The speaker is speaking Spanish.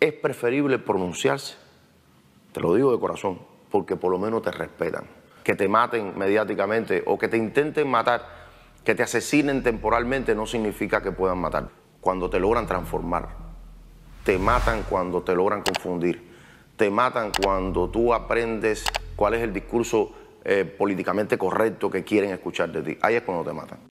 es preferible pronunciarse, te lo digo de corazón, porque por lo menos te respetan. Que te maten mediáticamente o que te intenten matar, que te asesinen temporalmente, no significa que puedan matar. Cuando te logran transformar, te matan cuando te logran confundir, te matan cuando tú aprendes cuál es el discurso eh, políticamente correcto que quieren escuchar de ti. Ahí es cuando te matan.